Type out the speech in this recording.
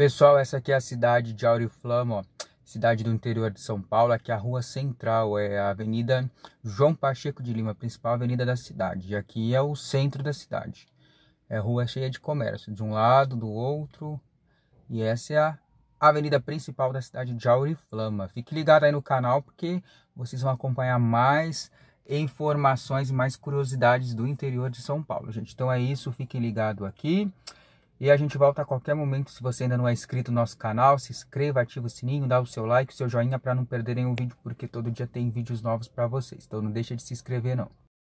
Pessoal, essa aqui é a cidade de Auriflama, cidade do interior de São Paulo, aqui é a rua central, é a Avenida João Pacheco de Lima, principal avenida da cidade, e aqui é o centro da cidade. É rua cheia de comércio, de um lado, do outro, e essa é a avenida principal da cidade de Auriflama. Fique ligado aí no canal, porque vocês vão acompanhar mais informações e mais curiosidades do interior de São Paulo, gente. Então é isso, fique ligado aqui. E a gente volta a qualquer momento. Se você ainda não é inscrito no nosso canal, se inscreva, ativa o sininho, dá o seu like, o seu joinha para não perder nenhum vídeo, porque todo dia tem vídeos novos para vocês. Então não deixa de se inscrever não.